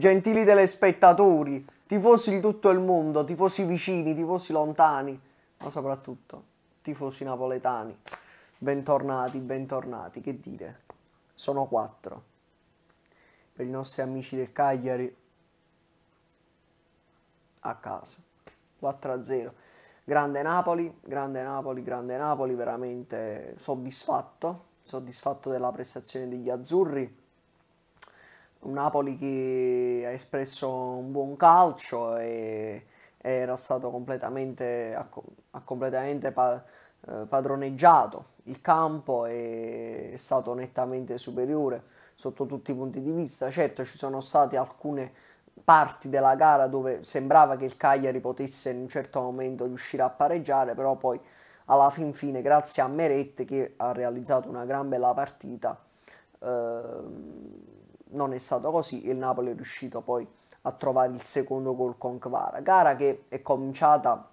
gentili telespettatori, tifosi di tutto il mondo, tifosi vicini, tifosi lontani, ma soprattutto tifosi napoletani. Bentornati, bentornati, che dire? Sono quattro. Per i nostri amici del Cagliari a casa. 4-0. Grande Napoli, grande Napoli, grande Napoli, veramente soddisfatto, soddisfatto della prestazione degli azzurri un Napoli che ha espresso un buon calcio e era stato completamente, ha completamente pa- eh, padroneggiato il campo e è stato nettamente superiore sotto tutti i punti di vista. Certo ci sono state alcune parti della gara dove sembrava che il Cagliari potesse in un certo momento riuscire a pareggiare, però poi alla fin fine, grazie a Meret che ha realizzato una gran bella partita, ehm, non è stato così il Napoli è riuscito poi a trovare il secondo gol con Kvara. Gara che è cominciata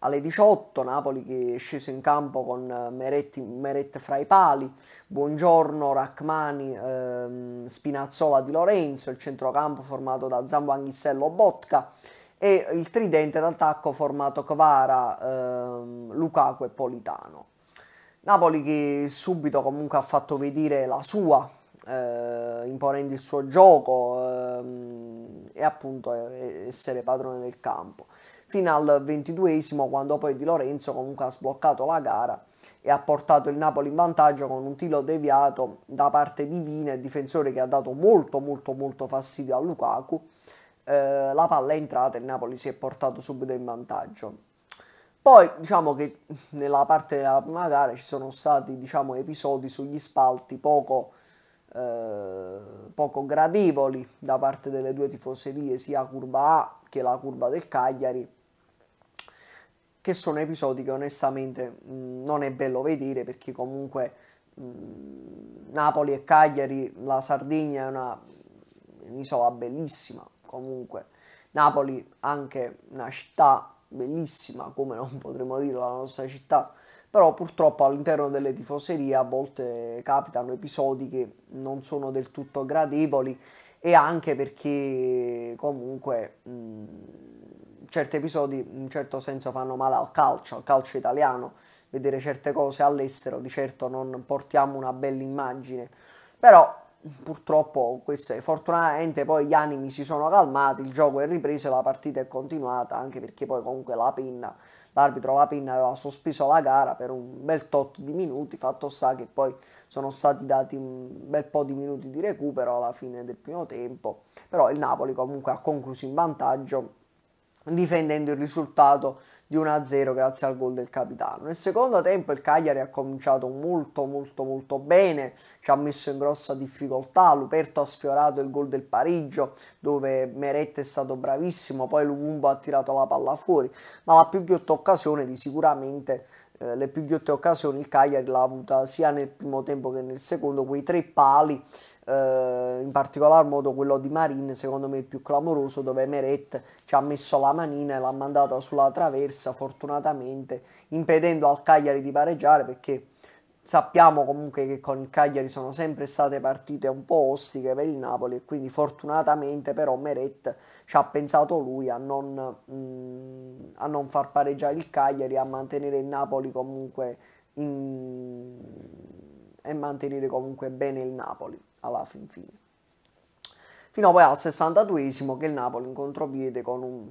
alle 18, Napoli che è sceso in campo con eh, Meretti, Meret fra i pali, Buongiorno, Rachmani, ehm, Spinazzola di Lorenzo, il centrocampo formato da Zambanghissello Botka e il tridente d'attacco formato Kvara, ehm, Lukaku e Politano. Napoli che subito comunque ha fatto vedere la sua eh, imponendo il suo gioco ehm, e appunto eh, essere padrone del campo. Fino al ventiduesimo quando poi Di Lorenzo comunque ha sbloccato la gara e ha portato il Napoli in vantaggio con un tiro deviato da parte di Vina, il difensore che ha dato molto molto molto fastidio a Lukaku. Eh, la palla è entrata e il Napoli si è portato subito in vantaggio. Poi diciamo che nella parte della prima gara ci sono stati diciamo, episodi sugli spalti poco eh, poco gradevoli da parte delle due tifoserie, sia curva A che la curva del Cagliari, che sono episodi che onestamente mh, mm, non è bello vedere perché comunque mh, mm, Napoli e Cagliari, la Sardegna è una, un'isola bellissima comunque. Napoli anche una città bellissima, come non potremmo dire la nostra città, però purtroppo all'interno delle tifoserie a volte capitano episodi che non sono del tutto gradevoli e anche perché comunque mh, certi episodi in un certo senso fanno male al calcio, al calcio italiano, vedere certe cose all'estero di certo non portiamo una bella immagine, però purtroppo questo è fortunatamente poi gli animi si sono calmati, il gioco è ripreso e la partita è continuata anche perché poi comunque la pinna, l'arbitro la pinna aveva sospeso la gara per un bel tot di minuti, fatto sta che poi sono stati dati un bel po' di minuti di recupero alla fine del primo tempo, però il Napoli comunque ha concluso in vantaggio difendendo il risultato di 1-0 grazie al gol del capitano. Nel secondo tempo il Cagliari ha cominciato molto molto molto bene, ci ha messo in grossa difficoltà, Luperto ha sfiorato il gol del pareggio dove Meretta è stato bravissimo, poi Luvumbo ha tirato la palla fuori, ma la più ghiotta occasione di sicuramente eh, le più ghiotte occasioni il Cagliari l'ha avuta sia nel primo tempo che nel secondo, quei tre pali eh, in particolar modo quello di Marin secondo me il più clamoroso dove Meret ci ha messo la manina e l'ha mandata sulla traversa fortunatamente impedendo al Cagliari di pareggiare perché sappiamo comunque che con il Cagliari sono sempre state partite un po' ostiche per il Napoli e quindi fortunatamente però Meret ci ha pensato lui a non, mh, mm, a non far pareggiare il Cagliari, a mantenere il Napoli comunque in, e mantenere comunque bene il Napoli alla fin fine. Fino poi al 62esimo che il Napoli in contropiede con un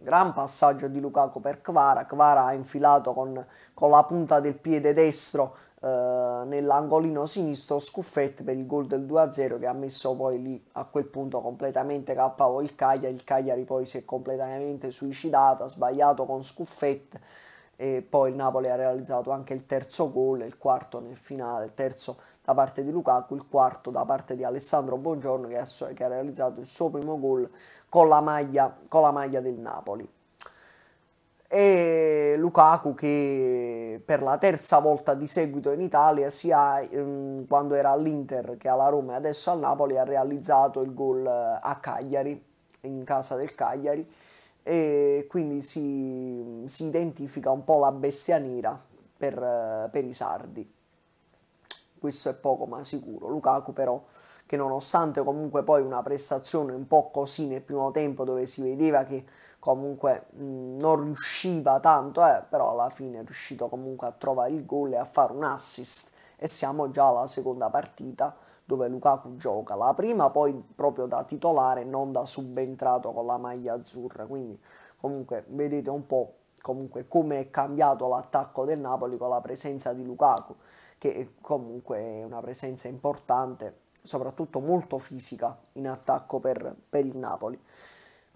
gran passaggio di Lukaku per Kvara, Kvara ha infilato con, con la punta del piede destro eh, nell'angolino sinistro Scuffetti per il gol del 2-0 che ha messo poi lì a quel punto completamente KO il Cagliari, il Cagliari poi si è completamente suicidato, ha sbagliato con Scuffetti e poi il Napoli ha realizzato anche il terzo gol, il quarto nel finale, il terzo da parte di Lukaku, il quarto da parte di Alessandro Bongiorno che ha, che ha realizzato il suo primo gol con la maglia, con la maglia del Napoli e Lukaku che per la terza volta di seguito in Italia sia ehm, quando era all'Inter che alla Roma e adesso al Napoli ha realizzato il gol eh, a Cagliari in casa del Cagliari e quindi si, si identifica un po' la bestia nera per, per i sardi. Questo è poco ma sicuro. Lukaku però che nonostante comunque poi una prestazione un po' così nel primo tempo dove si vedeva che comunque mh, non riusciva tanto, eh, però alla fine è riuscito comunque a trovare il gol e a fare un assist e siamo già alla seconda partita dove Lukaku gioca, la prima poi proprio da titolare, non da subentrato con la maglia azzurra, quindi comunque vedete un po' comunque come è cambiato l'attacco del Napoli con la presenza di Lukaku, che comunque è una presenza importante, soprattutto molto fisica in attacco per, per il Napoli.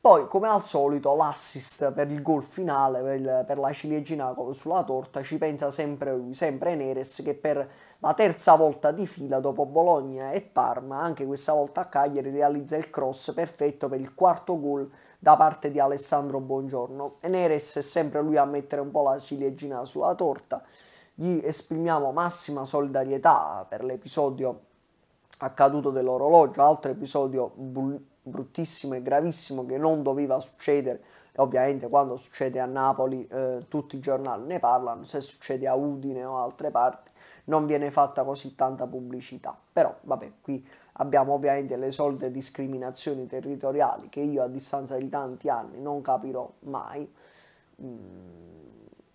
Poi, come al solito, l'assist per il gol finale, per, il, per la ciliegina sulla torta, ci pensa sempre lui, sempre Neres, che per la terza volta di fila dopo Bologna e Parma, anche questa volta a Cagliari, realizza il cross perfetto per il quarto gol da parte di Alessandro Buongiorno. E Neres è sempre lui a mettere un po' la ciliegina sulla torta. Gli esprimiamo massima solidarietà per l'episodio accaduto dell'orologio, altro episodio bull- bruttissimo e gravissimo che non doveva succedere. E ovviamente quando succede a Napoli eh, tutti i giornali ne parlano, se succede a Udine o altre parti non viene fatta così tanta pubblicità. Però vabbè, qui abbiamo ovviamente le solite discriminazioni territoriali che io a distanza di tanti anni non capirò mai. Mm,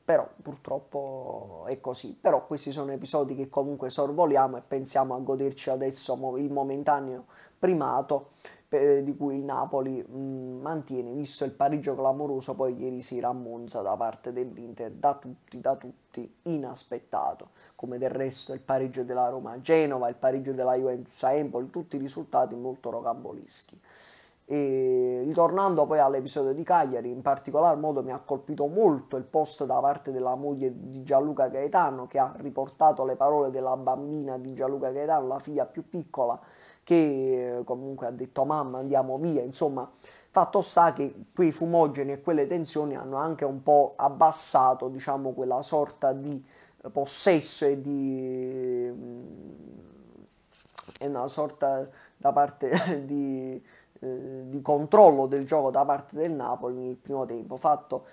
però purtroppo è così. Però questi sono episodi che comunque sorvoliamo e pensiamo a goderci adesso il momentaneo primato di cui il Napoli mh, mantiene, visto il pareggio clamoroso poi ieri sera a Monza da parte dell'Inter, da tutti, da tutti, inaspettato, come del resto il pareggio della Roma a Genova, il pareggio della Juventus a Empoli, tutti i risultati molto rocamboleschi. E ritornando poi all'episodio di Cagliari, in particolar modo mi ha colpito molto il post da parte della moglie di Gianluca Gaetano che ha riportato le parole della bambina di Gianluca Gaetano, la figlia più piccola, che eh, comunque ha detto mamma andiamo via, insomma fatto sta che quei fumogeni e quelle tensioni hanno anche un po' abbassato diciamo quella sorta di eh, possesso e di mm, è una sorta da parte di, eh, di controllo del gioco da parte del Napoli nel primo tempo fatto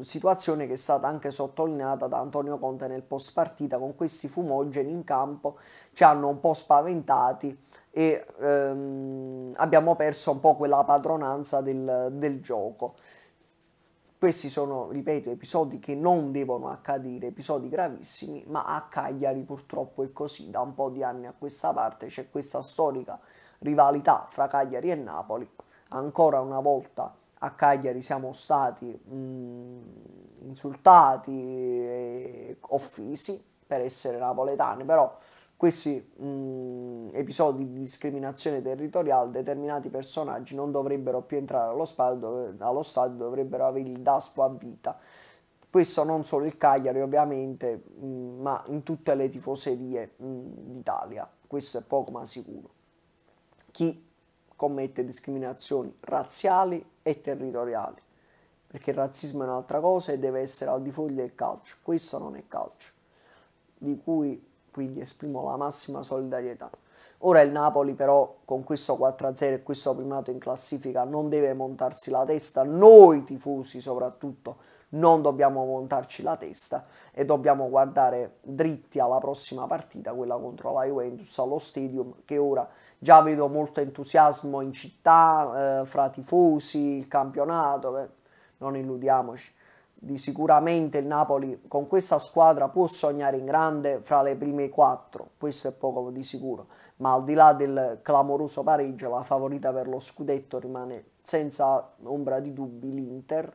situazione che è stata anche sottolineata da Antonio Conte nel post partita con questi fumogeni in campo ci hanno un po' spaventati e ehm, abbiamo perso un po' quella padronanza del, del gioco. Questi sono, ripeto, episodi che non devono accadere, episodi gravissimi, ma a Cagliari purtroppo è così, da un po' di anni a questa parte c'è questa storica rivalità fra Cagliari e Napoli, ancora una volta a Cagliari siamo stati mh, mm, insultati e eh, offesi per essere napoletani, però questi mh, mm, episodi di discriminazione territoriale, determinati personaggi non dovrebbero più entrare allo, spado, allo stadio, dovrebbero avere il DASPO a vita. Questo non solo il Cagliari ovviamente, mh, mm, ma in tutte le tifoserie d'Italia, questo è poco ma sicuro. Chi commette discriminazioni razziali e territoriali, perché il razzismo è un'altra cosa e deve essere al di fuori del calcio, questo non è calcio, di cui quindi esprimo la massima solidarietà. Ora il Napoli però con questo 4-0 e questo primato in classifica non deve montarsi la testa, noi tifosi soprattutto non dobbiamo montarci la testa e dobbiamo guardare dritti alla prossima partita, quella contro la Juventus allo Stadium che ora già vedo molto entusiasmo in città, eh, fra tifosi, il campionato, beh, non illudiamoci. Di sicuramente il Napoli con questa squadra può sognare in grande fra le prime quattro, questo è poco di sicuro, ma al di là del clamoroso pareggio la favorita per lo scudetto rimane senza ombra di dubbi l'Inter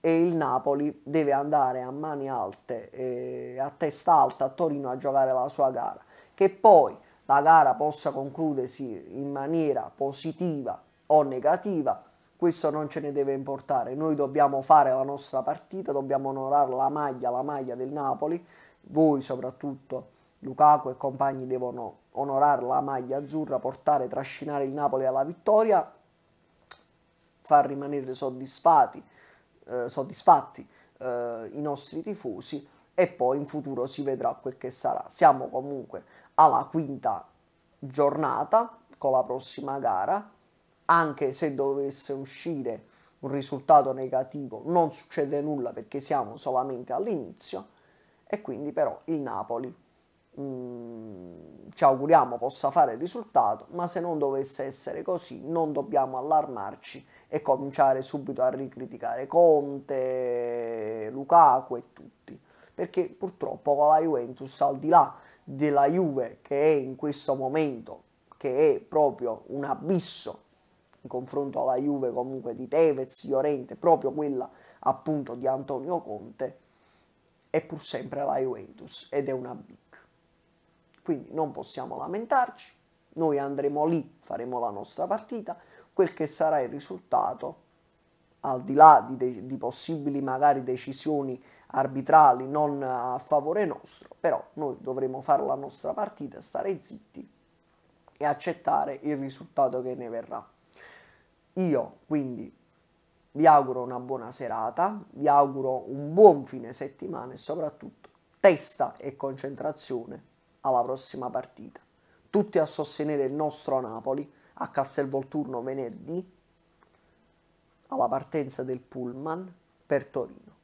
e il Napoli deve andare a mani alte, eh, a testa alta a Torino a giocare la sua gara, che poi la gara possa concludersi in maniera positiva o negativa, questo non ce ne deve importare. Noi dobbiamo fare la nostra partita, dobbiamo onorare la maglia, la maglia del Napoli, voi soprattutto Lukaku e compagni devono onorare la maglia azzurra, portare, trascinare il Napoli alla vittoria, far rimanere soddisfatti, eh, soddisfatti eh, i nostri tifosi e poi in futuro si vedrà quel che sarà. Siamo comunque alla quinta giornata con la prossima gara, anche se dovesse uscire un risultato negativo non succede nulla perché siamo solamente all'inizio e quindi però il Napoli mm, ci auguriamo possa fare il risultato, ma se non dovesse essere così non dobbiamo allarmarci e cominciare subito a ricriticare Conte, Lukaku e tutti perché purtroppo con la Juventus, al di là della Juve che è in questo momento, che è proprio un abisso in confronto alla Juve comunque di Tevez, Llorente, proprio quella appunto di Antonio Conte, è pur sempre la Juventus ed è una big. Quindi non possiamo lamentarci, noi andremo lì, faremo la nostra partita, quel che sarà il risultato al di là di, de- di possibili magari decisioni arbitrali non a favore nostro, però noi dovremo fare la nostra partita, stare zitti e accettare il risultato che ne verrà. Io quindi vi auguro una buona serata, vi auguro un buon fine settimana e soprattutto testa e concentrazione alla prossima partita. Tutti a sostenere il nostro Napoli a Castelvolturno venerdì alla partenza del pullman per Torino.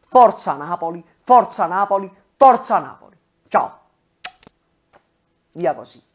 Forza Napoli, forza Napoli, forza Napoli. Ciao. Via così.